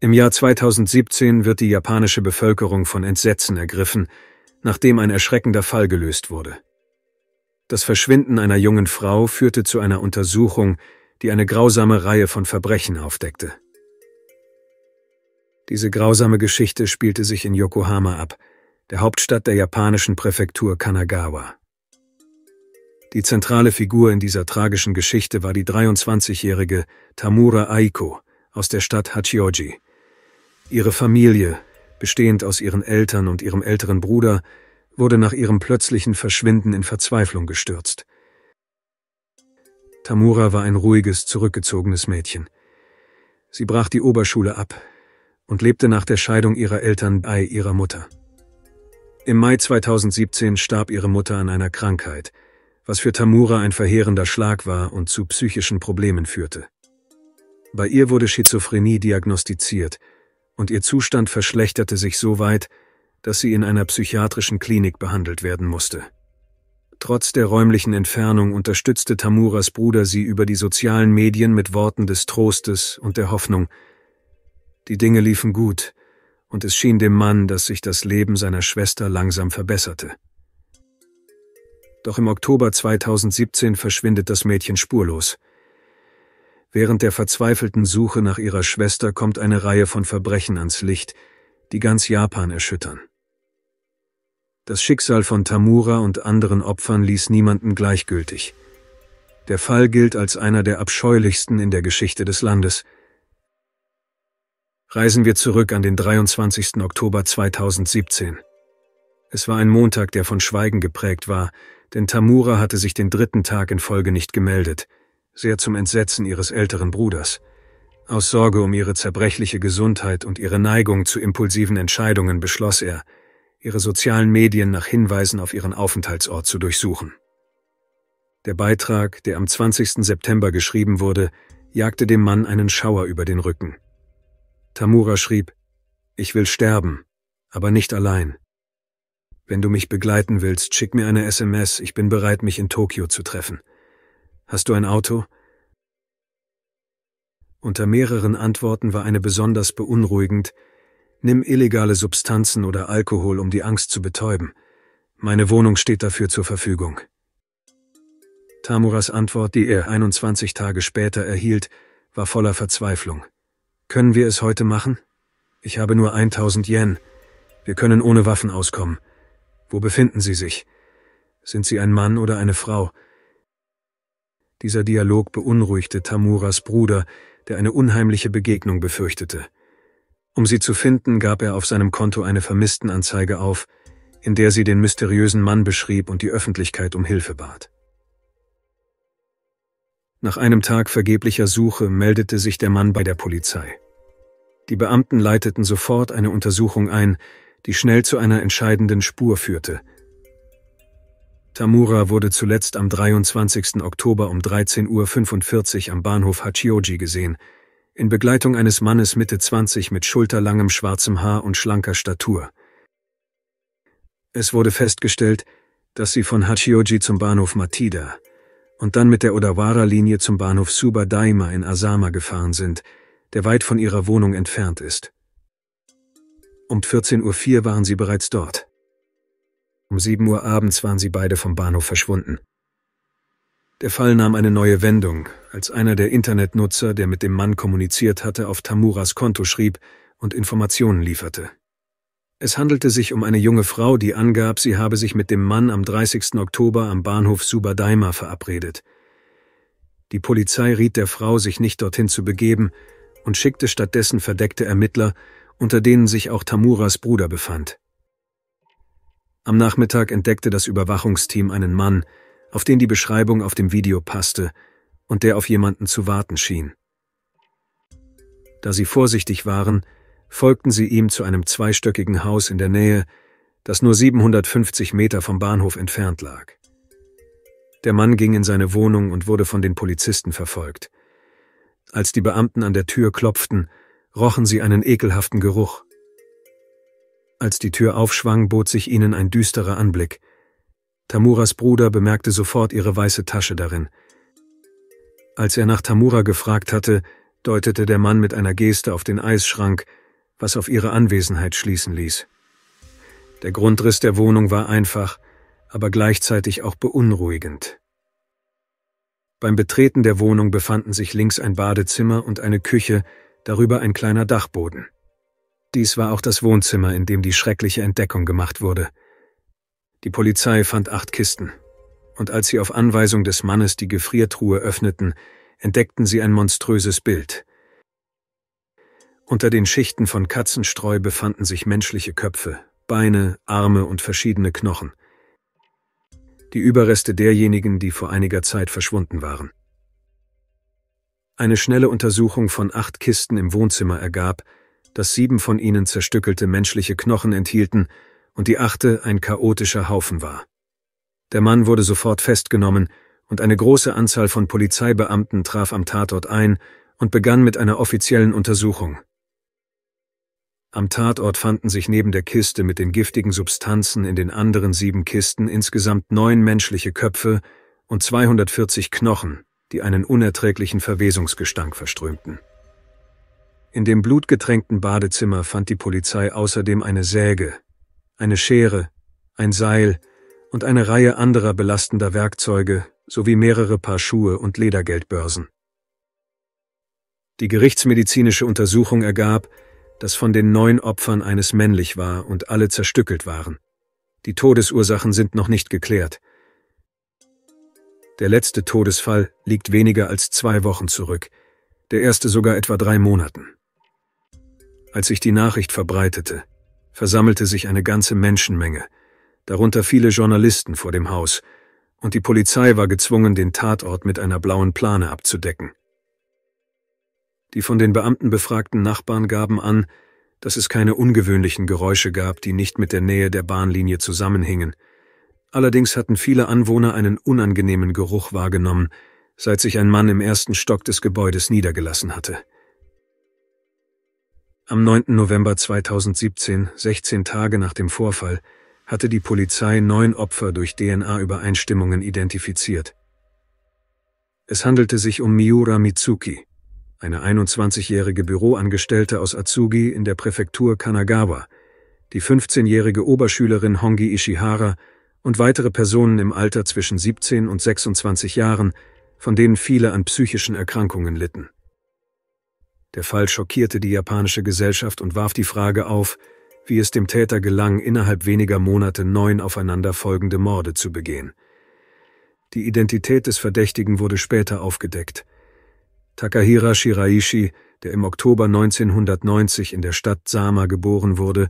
Im Jahr 2017 wird die japanische Bevölkerung von Entsetzen ergriffen, nachdem ein erschreckender Fall gelöst wurde. Das Verschwinden einer jungen Frau führte zu einer Untersuchung, die eine grausame Reihe von Verbrechen aufdeckte. Diese grausame Geschichte spielte sich in Yokohama ab, der Hauptstadt der japanischen Präfektur Kanagawa. Die zentrale Figur in dieser tragischen Geschichte war die 23-jährige Tamura Aiko aus der Stadt Hachioji. Ihre Familie, bestehend aus ihren Eltern und ihrem älteren Bruder, wurde nach ihrem plötzlichen Verschwinden in Verzweiflung gestürzt. Tamura war ein ruhiges, zurückgezogenes Mädchen. Sie brach die Oberschule ab und lebte nach der Scheidung ihrer Eltern bei ihrer Mutter. Im Mai 2017 starb ihre Mutter an einer Krankheit, was für Tamura ein verheerender Schlag war und zu psychischen Problemen führte. Bei ihr wurde Schizophrenie diagnostiziert und ihr Zustand verschlechterte sich so weit, dass sie in einer psychiatrischen Klinik behandelt werden musste. Trotz der räumlichen Entfernung unterstützte Tamuras Bruder sie über die sozialen Medien mit Worten des Trostes und der Hoffnung. Die Dinge liefen gut, und es schien dem Mann, dass sich das Leben seiner Schwester langsam verbesserte. Doch im Oktober 2017 verschwindet das Mädchen spurlos – Während der verzweifelten Suche nach ihrer Schwester kommt eine Reihe von Verbrechen ans Licht, die ganz Japan erschüttern. Das Schicksal von Tamura und anderen Opfern ließ niemanden gleichgültig. Der Fall gilt als einer der abscheulichsten in der Geschichte des Landes. Reisen wir zurück an den 23. Oktober 2017. Es war ein Montag, der von Schweigen geprägt war, denn Tamura hatte sich den dritten Tag in Folge nicht gemeldet sehr zum Entsetzen ihres älteren Bruders. Aus Sorge um ihre zerbrechliche Gesundheit und ihre Neigung zu impulsiven Entscheidungen beschloss er, ihre sozialen Medien nach Hinweisen auf ihren Aufenthaltsort zu durchsuchen. Der Beitrag, der am 20. September geschrieben wurde, jagte dem Mann einen Schauer über den Rücken. Tamura schrieb, Ich will sterben, aber nicht allein. Wenn du mich begleiten willst, schick mir eine SMS, ich bin bereit, mich in Tokio zu treffen. Hast du ein Auto? Unter mehreren Antworten war eine besonders beunruhigend Nimm illegale Substanzen oder Alkohol, um die Angst zu betäuben. Meine Wohnung steht dafür zur Verfügung. Tamuras Antwort, die er 21 Tage später erhielt, war voller Verzweiflung. Können wir es heute machen? Ich habe nur 1000 Yen. Wir können ohne Waffen auskommen. Wo befinden Sie sich? Sind Sie ein Mann oder eine Frau? Dieser Dialog beunruhigte Tamuras Bruder, der eine unheimliche Begegnung befürchtete. Um sie zu finden, gab er auf seinem Konto eine Vermisstenanzeige auf, in der sie den mysteriösen Mann beschrieb und die Öffentlichkeit um Hilfe bat. Nach einem Tag vergeblicher Suche meldete sich der Mann bei der Polizei. Die Beamten leiteten sofort eine Untersuchung ein, die schnell zu einer entscheidenden Spur führte – Tamura wurde zuletzt am 23. Oktober um 13.45 Uhr am Bahnhof Hachioji gesehen, in Begleitung eines Mannes Mitte 20 mit schulterlangem schwarzem Haar und schlanker Statur. Es wurde festgestellt, dass sie von Hachioji zum Bahnhof Matida und dann mit der Odawara-Linie zum Bahnhof Suba Daima in Asama gefahren sind, der weit von ihrer Wohnung entfernt ist. Um 14.04 Uhr waren sie bereits dort. Um 7 Uhr abends waren sie beide vom Bahnhof verschwunden. Der Fall nahm eine neue Wendung, als einer der Internetnutzer, der mit dem Mann kommuniziert hatte, auf Tamuras Konto schrieb und Informationen lieferte. Es handelte sich um eine junge Frau, die angab, sie habe sich mit dem Mann am 30. Oktober am Bahnhof Subadaima verabredet. Die Polizei riet der Frau, sich nicht dorthin zu begeben und schickte stattdessen verdeckte Ermittler, unter denen sich auch Tamuras Bruder befand. Am Nachmittag entdeckte das Überwachungsteam einen Mann, auf den die Beschreibung auf dem Video passte und der auf jemanden zu warten schien. Da sie vorsichtig waren, folgten sie ihm zu einem zweistöckigen Haus in der Nähe, das nur 750 Meter vom Bahnhof entfernt lag. Der Mann ging in seine Wohnung und wurde von den Polizisten verfolgt. Als die Beamten an der Tür klopften, rochen sie einen ekelhaften Geruch. Als die Tür aufschwang, bot sich ihnen ein düsterer Anblick. Tamuras Bruder bemerkte sofort ihre weiße Tasche darin. Als er nach Tamura gefragt hatte, deutete der Mann mit einer Geste auf den Eisschrank, was auf ihre Anwesenheit schließen ließ. Der Grundriss der Wohnung war einfach, aber gleichzeitig auch beunruhigend. Beim Betreten der Wohnung befanden sich links ein Badezimmer und eine Küche, darüber ein kleiner Dachboden. Dies war auch das Wohnzimmer, in dem die schreckliche Entdeckung gemacht wurde. Die Polizei fand acht Kisten. Und als sie auf Anweisung des Mannes die Gefriertruhe öffneten, entdeckten sie ein monströses Bild. Unter den Schichten von Katzenstreu befanden sich menschliche Köpfe, Beine, Arme und verschiedene Knochen. Die Überreste derjenigen, die vor einiger Zeit verschwunden waren. Eine schnelle Untersuchung von acht Kisten im Wohnzimmer ergab, das sieben von ihnen zerstückelte menschliche Knochen enthielten und die achte ein chaotischer Haufen war. Der Mann wurde sofort festgenommen und eine große Anzahl von Polizeibeamten traf am Tatort ein und begann mit einer offiziellen Untersuchung. Am Tatort fanden sich neben der Kiste mit den giftigen Substanzen in den anderen sieben Kisten insgesamt neun menschliche Köpfe und 240 Knochen, die einen unerträglichen Verwesungsgestank verströmten. In dem blutgetränkten Badezimmer fand die Polizei außerdem eine Säge, eine Schere, ein Seil und eine Reihe anderer belastender Werkzeuge sowie mehrere Paar Schuhe und Ledergeldbörsen. Die gerichtsmedizinische Untersuchung ergab, dass von den neun Opfern eines männlich war und alle zerstückelt waren. Die Todesursachen sind noch nicht geklärt. Der letzte Todesfall liegt weniger als zwei Wochen zurück, der erste sogar etwa drei Monaten. Als sich die Nachricht verbreitete, versammelte sich eine ganze Menschenmenge, darunter viele Journalisten vor dem Haus, und die Polizei war gezwungen, den Tatort mit einer blauen Plane abzudecken. Die von den Beamten befragten Nachbarn gaben an, dass es keine ungewöhnlichen Geräusche gab, die nicht mit der Nähe der Bahnlinie zusammenhingen. Allerdings hatten viele Anwohner einen unangenehmen Geruch wahrgenommen, seit sich ein Mann im ersten Stock des Gebäudes niedergelassen hatte. Am 9. November 2017, 16 Tage nach dem Vorfall, hatte die Polizei neun Opfer durch DNA-Übereinstimmungen identifiziert. Es handelte sich um Miura Mitsuki, eine 21-jährige Büroangestellte aus Atsugi in der Präfektur Kanagawa, die 15-jährige Oberschülerin Hongi Ishihara und weitere Personen im Alter zwischen 17 und 26 Jahren, von denen viele an psychischen Erkrankungen litten. Der Fall schockierte die japanische Gesellschaft und warf die Frage auf, wie es dem Täter gelang, innerhalb weniger Monate neun aufeinanderfolgende Morde zu begehen. Die Identität des Verdächtigen wurde später aufgedeckt. Takahira Shiraishi, der im Oktober 1990 in der Stadt Sama geboren wurde,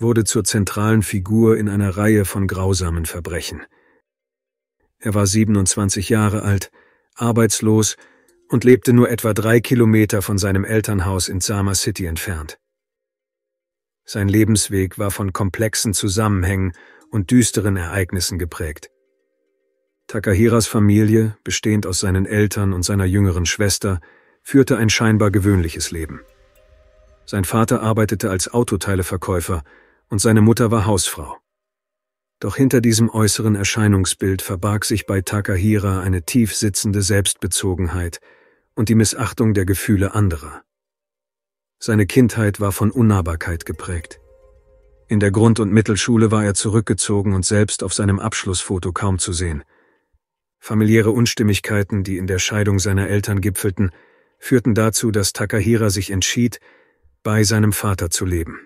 wurde zur zentralen Figur in einer Reihe von grausamen Verbrechen. Er war 27 Jahre alt, arbeitslos und lebte nur etwa drei Kilometer von seinem Elternhaus in Zama City entfernt. Sein Lebensweg war von komplexen Zusammenhängen und düsteren Ereignissen geprägt. Takahiras Familie, bestehend aus seinen Eltern und seiner jüngeren Schwester, führte ein scheinbar gewöhnliches Leben. Sein Vater arbeitete als Autoteileverkäufer und seine Mutter war Hausfrau. Doch hinter diesem äußeren Erscheinungsbild verbarg sich bei Takahira eine tief sitzende Selbstbezogenheit, und die Missachtung der Gefühle anderer. Seine Kindheit war von Unnahbarkeit geprägt. In der Grund- und Mittelschule war er zurückgezogen und selbst auf seinem Abschlussfoto kaum zu sehen. Familiäre Unstimmigkeiten, die in der Scheidung seiner Eltern gipfelten, führten dazu, dass Takahira sich entschied, bei seinem Vater zu leben.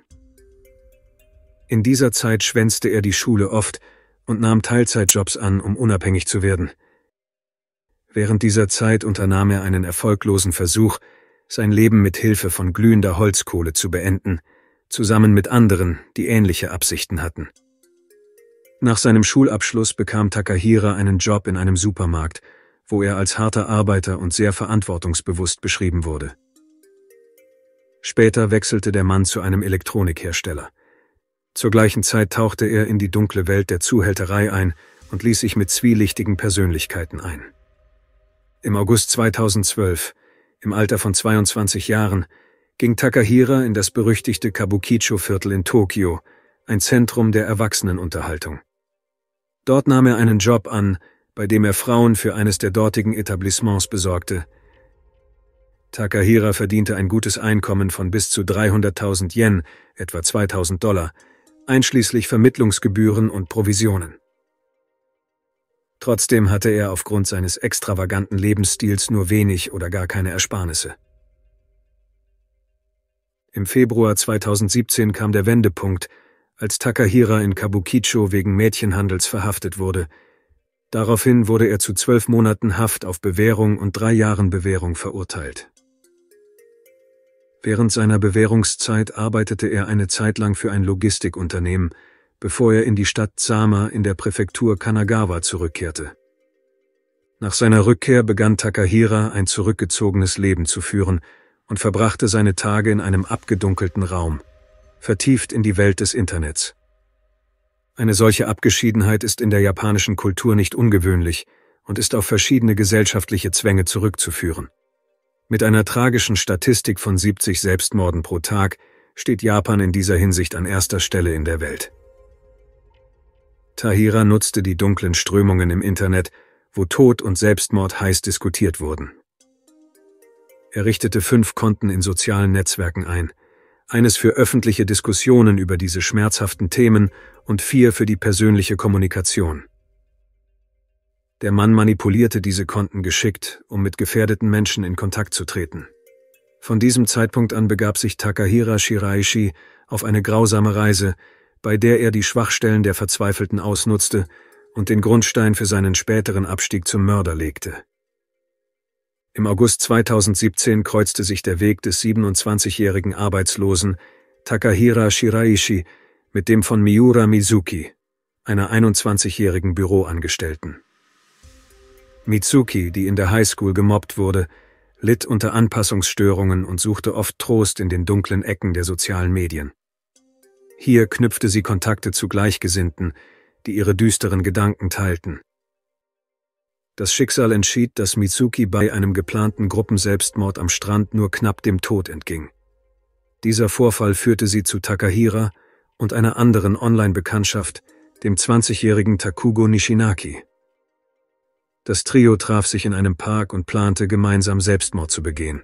In dieser Zeit schwänzte er die Schule oft und nahm Teilzeitjobs an, um unabhängig zu werden – Während dieser Zeit unternahm er einen erfolglosen Versuch, sein Leben mit Hilfe von glühender Holzkohle zu beenden, zusammen mit anderen, die ähnliche Absichten hatten. Nach seinem Schulabschluss bekam Takahira einen Job in einem Supermarkt, wo er als harter Arbeiter und sehr verantwortungsbewusst beschrieben wurde. Später wechselte der Mann zu einem Elektronikhersteller. Zur gleichen Zeit tauchte er in die dunkle Welt der Zuhälterei ein und ließ sich mit zwielichtigen Persönlichkeiten ein. Im August 2012, im Alter von 22 Jahren, ging Takahira in das berüchtigte Kabukicho-Viertel in Tokio, ein Zentrum der Erwachsenenunterhaltung. Dort nahm er einen Job an, bei dem er Frauen für eines der dortigen Etablissements besorgte. Takahira verdiente ein gutes Einkommen von bis zu 300.000 Yen, etwa 2.000 Dollar, einschließlich Vermittlungsgebühren und Provisionen. Trotzdem hatte er aufgrund seines extravaganten Lebensstils nur wenig oder gar keine Ersparnisse. Im Februar 2017 kam der Wendepunkt, als Takahira in Kabukicho wegen Mädchenhandels verhaftet wurde. Daraufhin wurde er zu zwölf Monaten Haft auf Bewährung und drei Jahren Bewährung verurteilt. Während seiner Bewährungszeit arbeitete er eine Zeit lang für ein Logistikunternehmen – bevor er in die Stadt Sama in der Präfektur Kanagawa zurückkehrte. Nach seiner Rückkehr begann Takahira ein zurückgezogenes Leben zu führen und verbrachte seine Tage in einem abgedunkelten Raum, vertieft in die Welt des Internets. Eine solche Abgeschiedenheit ist in der japanischen Kultur nicht ungewöhnlich und ist auf verschiedene gesellschaftliche Zwänge zurückzuführen. Mit einer tragischen Statistik von 70 Selbstmorden pro Tag steht Japan in dieser Hinsicht an erster Stelle in der Welt. Tahira nutzte die dunklen Strömungen im Internet, wo Tod und Selbstmord heiß diskutiert wurden. Er richtete fünf Konten in sozialen Netzwerken ein, eines für öffentliche Diskussionen über diese schmerzhaften Themen und vier für die persönliche Kommunikation. Der Mann manipulierte diese Konten geschickt, um mit gefährdeten Menschen in Kontakt zu treten. Von diesem Zeitpunkt an begab sich Takahira Shiraishi auf eine grausame Reise, bei der er die Schwachstellen der Verzweifelten ausnutzte und den Grundstein für seinen späteren Abstieg zum Mörder legte. Im August 2017 kreuzte sich der Weg des 27-jährigen Arbeitslosen Takahira Shiraishi mit dem von Miura Mizuki, einer 21-jährigen Büroangestellten. Mizuki, die in der Highschool gemobbt wurde, litt unter Anpassungsstörungen und suchte oft Trost in den dunklen Ecken der sozialen Medien. Hier knüpfte sie Kontakte zu Gleichgesinnten, die ihre düsteren Gedanken teilten. Das Schicksal entschied, dass Mitsuki bei einem geplanten Gruppenselbstmord am Strand nur knapp dem Tod entging. Dieser Vorfall führte sie zu Takahira und einer anderen Online-Bekanntschaft, dem 20-jährigen Takugo Nishinaki. Das Trio traf sich in einem Park und plante, gemeinsam Selbstmord zu begehen.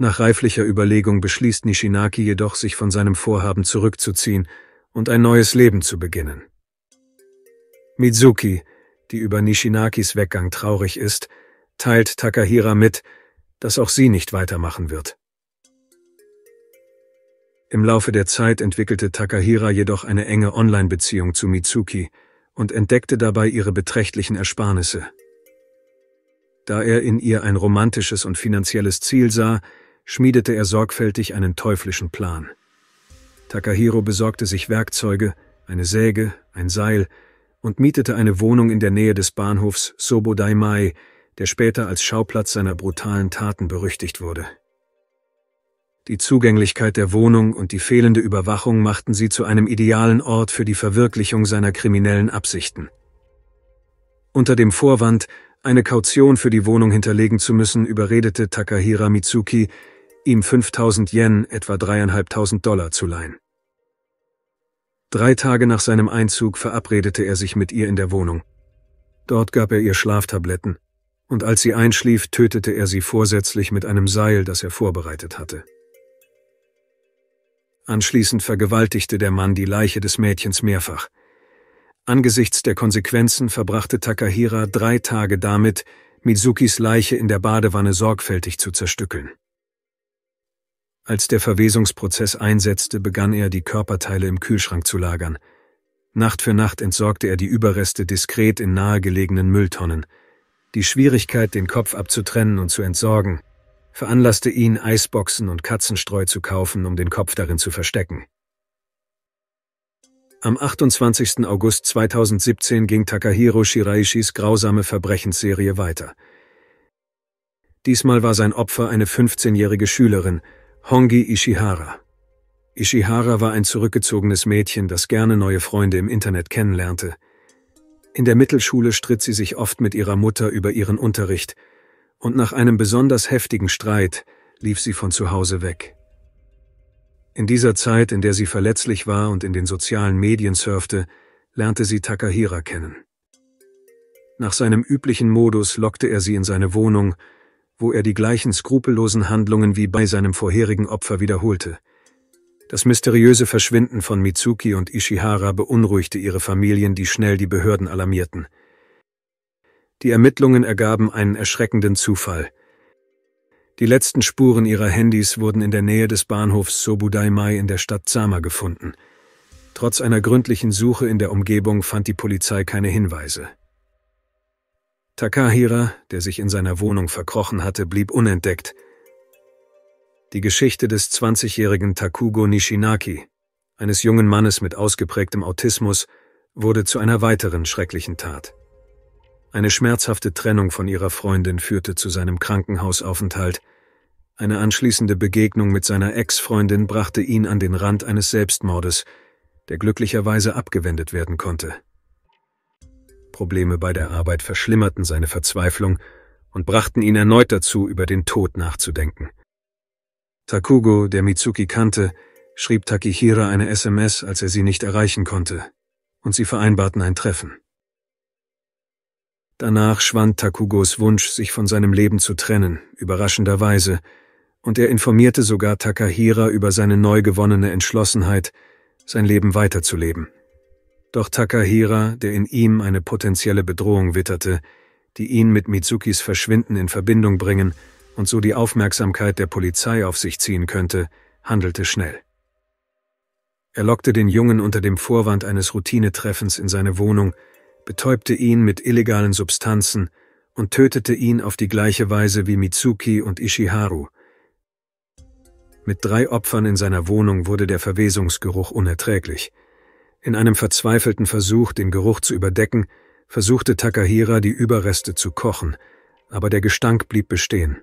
Nach reiflicher Überlegung beschließt Nishinaki jedoch, sich von seinem Vorhaben zurückzuziehen und ein neues Leben zu beginnen. Mizuki, die über Nishinakis Weggang traurig ist, teilt Takahira mit, dass auch sie nicht weitermachen wird. Im Laufe der Zeit entwickelte Takahira jedoch eine enge Online-Beziehung zu Mizuki und entdeckte dabei ihre beträchtlichen Ersparnisse. Da er in ihr ein romantisches und finanzielles Ziel sah, schmiedete er sorgfältig einen teuflischen Plan. Takahiro besorgte sich Werkzeuge, eine Säge, ein Seil und mietete eine Wohnung in der Nähe des Bahnhofs Sobodaimai, der später als Schauplatz seiner brutalen Taten berüchtigt wurde. Die Zugänglichkeit der Wohnung und die fehlende Überwachung machten sie zu einem idealen Ort für die Verwirklichung seiner kriminellen Absichten. Unter dem Vorwand, eine Kaution für die Wohnung hinterlegen zu müssen, überredete Takahira Mitsuki, ihm 5000 Yen, etwa dreieinhalbtausend Dollar, zu leihen. Drei Tage nach seinem Einzug verabredete er sich mit ihr in der Wohnung. Dort gab er ihr Schlaftabletten, und als sie einschlief, tötete er sie vorsätzlich mit einem Seil, das er vorbereitet hatte. Anschließend vergewaltigte der Mann die Leiche des Mädchens mehrfach. Angesichts der Konsequenzen verbrachte Takahira drei Tage damit, Mizukis Leiche in der Badewanne sorgfältig zu zerstückeln. Als der Verwesungsprozess einsetzte, begann er, die Körperteile im Kühlschrank zu lagern. Nacht für Nacht entsorgte er die Überreste diskret in nahegelegenen Mülltonnen. Die Schwierigkeit, den Kopf abzutrennen und zu entsorgen, veranlasste ihn, Eisboxen und Katzenstreu zu kaufen, um den Kopf darin zu verstecken. Am 28. August 2017 ging Takahiro Shiraishis grausame Verbrechensserie weiter. Diesmal war sein Opfer eine 15-jährige Schülerin, Hongi Ishihara. Ishihara war ein zurückgezogenes Mädchen, das gerne neue Freunde im Internet kennenlernte. In der Mittelschule stritt sie sich oft mit ihrer Mutter über ihren Unterricht, und nach einem besonders heftigen Streit lief sie von zu Hause weg. In dieser Zeit, in der sie verletzlich war und in den sozialen Medien surfte, lernte sie Takahira kennen. Nach seinem üblichen Modus lockte er sie in seine Wohnung wo er die gleichen skrupellosen Handlungen wie bei seinem vorherigen Opfer wiederholte. Das mysteriöse Verschwinden von Mitsuki und Ishihara beunruhigte ihre Familien, die schnell die Behörden alarmierten. Die Ermittlungen ergaben einen erschreckenden Zufall. Die letzten Spuren ihrer Handys wurden in der Nähe des Bahnhofs Sobudaimai in der Stadt Sama gefunden. Trotz einer gründlichen Suche in der Umgebung fand die Polizei keine Hinweise. Takahira, der sich in seiner Wohnung verkrochen hatte, blieb unentdeckt. Die Geschichte des 20-jährigen Takugo Nishinaki, eines jungen Mannes mit ausgeprägtem Autismus, wurde zu einer weiteren schrecklichen Tat. Eine schmerzhafte Trennung von ihrer Freundin führte zu seinem Krankenhausaufenthalt. Eine anschließende Begegnung mit seiner Ex-Freundin brachte ihn an den Rand eines Selbstmordes, der glücklicherweise abgewendet werden konnte. Probleme bei der Arbeit verschlimmerten seine Verzweiflung und brachten ihn erneut dazu, über den Tod nachzudenken. Takugo, der Mitsuki kannte, schrieb Takihira eine SMS, als er sie nicht erreichen konnte, und sie vereinbarten ein Treffen. Danach schwand Takugos Wunsch, sich von seinem Leben zu trennen, überraschenderweise, und er informierte sogar Takahira über seine neu gewonnene Entschlossenheit, sein Leben weiterzuleben. Doch Takahira, der in ihm eine potenzielle Bedrohung witterte, die ihn mit Mitsukis Verschwinden in Verbindung bringen und so die Aufmerksamkeit der Polizei auf sich ziehen könnte, handelte schnell. Er lockte den Jungen unter dem Vorwand eines Routinetreffens in seine Wohnung, betäubte ihn mit illegalen Substanzen und tötete ihn auf die gleiche Weise wie Mitsuki und Ishiharu. Mit drei Opfern in seiner Wohnung wurde der Verwesungsgeruch unerträglich – in einem verzweifelten Versuch, den Geruch zu überdecken, versuchte Takahira, die Überreste zu kochen, aber der Gestank blieb bestehen.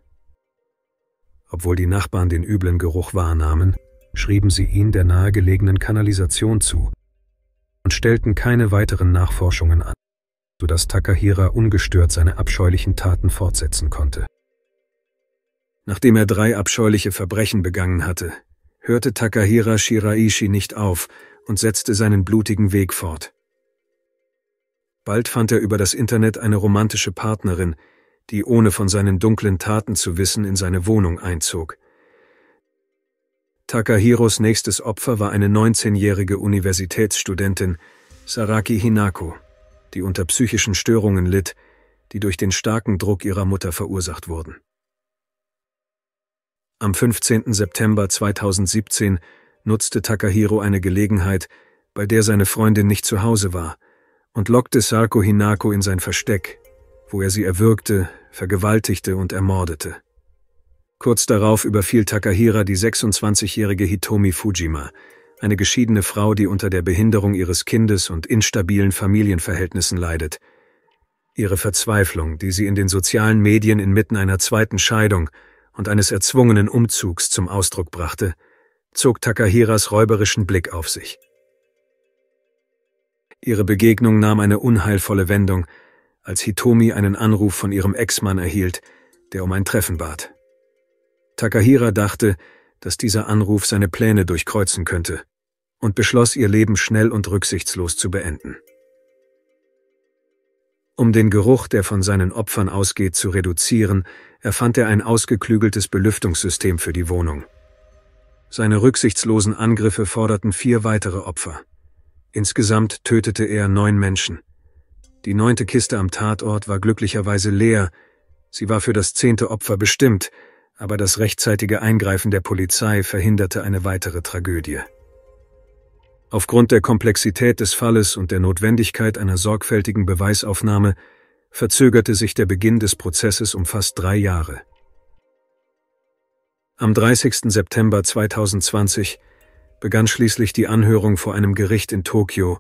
Obwohl die Nachbarn den üblen Geruch wahrnahmen, schrieben sie ihn der nahegelegenen Kanalisation zu und stellten keine weiteren Nachforschungen an, sodass Takahira ungestört seine abscheulichen Taten fortsetzen konnte. Nachdem er drei abscheuliche Verbrechen begangen hatte, hörte Takahira Shiraishi nicht auf und setzte seinen blutigen Weg fort. Bald fand er über das Internet eine romantische Partnerin, die ohne von seinen dunklen Taten zu wissen in seine Wohnung einzog. Takahiros nächstes Opfer war eine 19-jährige Universitätsstudentin, Saraki Hinako, die unter psychischen Störungen litt, die durch den starken Druck ihrer Mutter verursacht wurden. Am 15. September 2017 nutzte Takahiro eine Gelegenheit, bei der seine Freundin nicht zu Hause war, und lockte Sarko Hinako in sein Versteck, wo er sie erwürgte, vergewaltigte und ermordete. Kurz darauf überfiel Takahira die 26-jährige Hitomi Fujima, eine geschiedene Frau, die unter der Behinderung ihres Kindes und instabilen Familienverhältnissen leidet. Ihre Verzweiflung, die sie in den sozialen Medien inmitten einer zweiten Scheidung und eines erzwungenen Umzugs zum Ausdruck brachte, zog Takahiras räuberischen Blick auf sich. Ihre Begegnung nahm eine unheilvolle Wendung, als Hitomi einen Anruf von ihrem Ex-Mann erhielt, der um ein Treffen bat. Takahira dachte, dass dieser Anruf seine Pläne durchkreuzen könnte und beschloss, ihr Leben schnell und rücksichtslos zu beenden. Um den Geruch, der von seinen Opfern ausgeht, zu reduzieren, erfand er ein ausgeklügeltes Belüftungssystem für die Wohnung. Seine rücksichtslosen Angriffe forderten vier weitere Opfer. Insgesamt tötete er neun Menschen. Die neunte Kiste am Tatort war glücklicherweise leer. Sie war für das zehnte Opfer bestimmt, aber das rechtzeitige Eingreifen der Polizei verhinderte eine weitere Tragödie. Aufgrund der Komplexität des Falles und der Notwendigkeit einer sorgfältigen Beweisaufnahme verzögerte sich der Beginn des Prozesses um fast drei Jahre. Am 30. September 2020 begann schließlich die Anhörung vor einem Gericht in Tokio,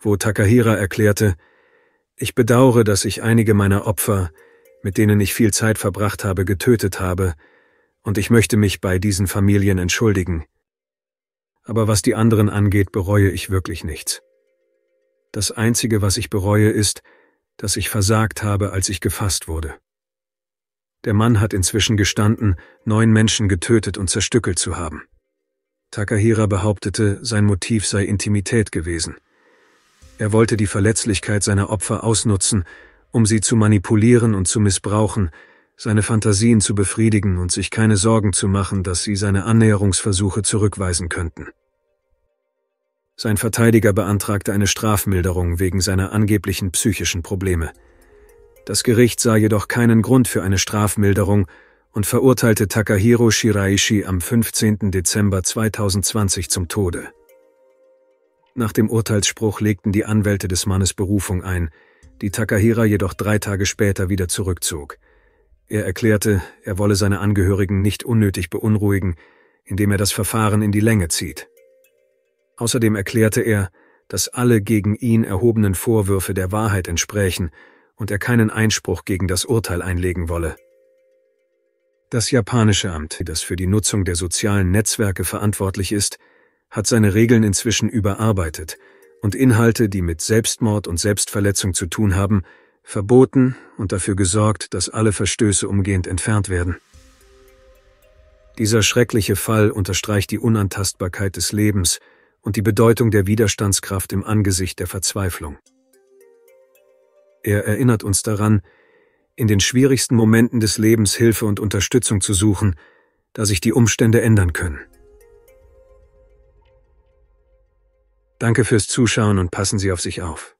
wo Takahira erklärte, ich bedauere, dass ich einige meiner Opfer, mit denen ich viel Zeit verbracht habe, getötet habe, und ich möchte mich bei diesen Familien entschuldigen. Aber was die anderen angeht, bereue ich wirklich nichts. Das Einzige, was ich bereue, ist, dass ich versagt habe, als ich gefasst wurde. Der Mann hat inzwischen gestanden, neun Menschen getötet und zerstückelt zu haben. Takahira behauptete, sein Motiv sei Intimität gewesen. Er wollte die Verletzlichkeit seiner Opfer ausnutzen, um sie zu manipulieren und zu missbrauchen, seine Fantasien zu befriedigen und sich keine Sorgen zu machen, dass sie seine Annäherungsversuche zurückweisen könnten. Sein Verteidiger beantragte eine Strafmilderung wegen seiner angeblichen psychischen Probleme. Das Gericht sah jedoch keinen Grund für eine Strafmilderung und verurteilte Takahiro Shiraishi am 15. Dezember 2020 zum Tode. Nach dem Urteilsspruch legten die Anwälte des Mannes Berufung ein, die Takahira jedoch drei Tage später wieder zurückzog. Er erklärte, er wolle seine Angehörigen nicht unnötig beunruhigen, indem er das Verfahren in die Länge zieht. Außerdem erklärte er, dass alle gegen ihn erhobenen Vorwürfe der Wahrheit entsprächen und er keinen Einspruch gegen das Urteil einlegen wolle. Das japanische Amt, das für die Nutzung der sozialen Netzwerke verantwortlich ist, hat seine Regeln inzwischen überarbeitet und Inhalte, die mit Selbstmord und Selbstverletzung zu tun haben, verboten und dafür gesorgt, dass alle Verstöße umgehend entfernt werden. Dieser schreckliche Fall unterstreicht die Unantastbarkeit des Lebens und die Bedeutung der Widerstandskraft im Angesicht der Verzweiflung. Er erinnert uns daran, in den schwierigsten Momenten des Lebens Hilfe und Unterstützung zu suchen, da sich die Umstände ändern können. Danke fürs Zuschauen und passen Sie auf sich auf.